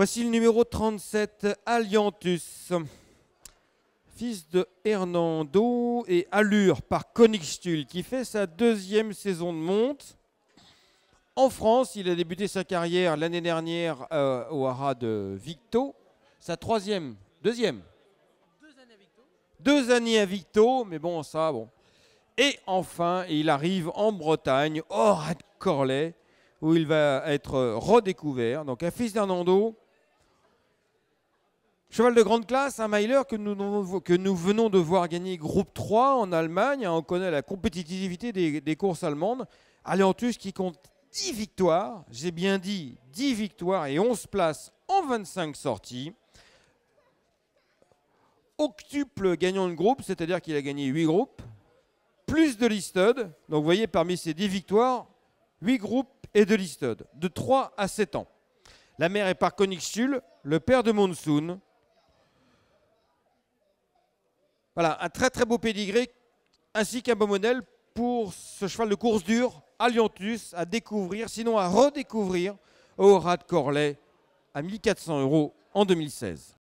Voici le numéro 37, Alliantus, Fils de Hernando et Allure par Konigstuhl, qui fait sa deuxième saison de monte. En France, il a débuté sa carrière l'année dernière euh, au Haras de Victo. Sa troisième, deuxième. Deux années à Victo. années à Victo, mais bon, ça, bon. Et enfin, il arrive en Bretagne, hors de Corlay, où il va être redécouvert. Donc un fils d'Hernando, Cheval de grande classe, un Mailer que nous, venons de voir gagner groupe 3 en Allemagne. On connaît la compétitivité des, courses allemandes. Aléantus qui compte 10 victoires, j'ai bien dit 10 victoires et 11 places en 25 sorties. Octuple gagnant de groupe, c'est-à-dire qu'il a gagné 8 groupes, plus de listed. Donc vous voyez, parmi ces 10 victoires, 8 groupes et de listed, de 3 à 7 ans. La mère est par Conixul, le père de Monsoon, Voilà, un très très beau pédigré, ainsi qu'un beau modèle pour ce cheval de course dure Alliantus, à découvrir, sinon à redécouvrir au Rat de Corlay à 1400 euros en 2016.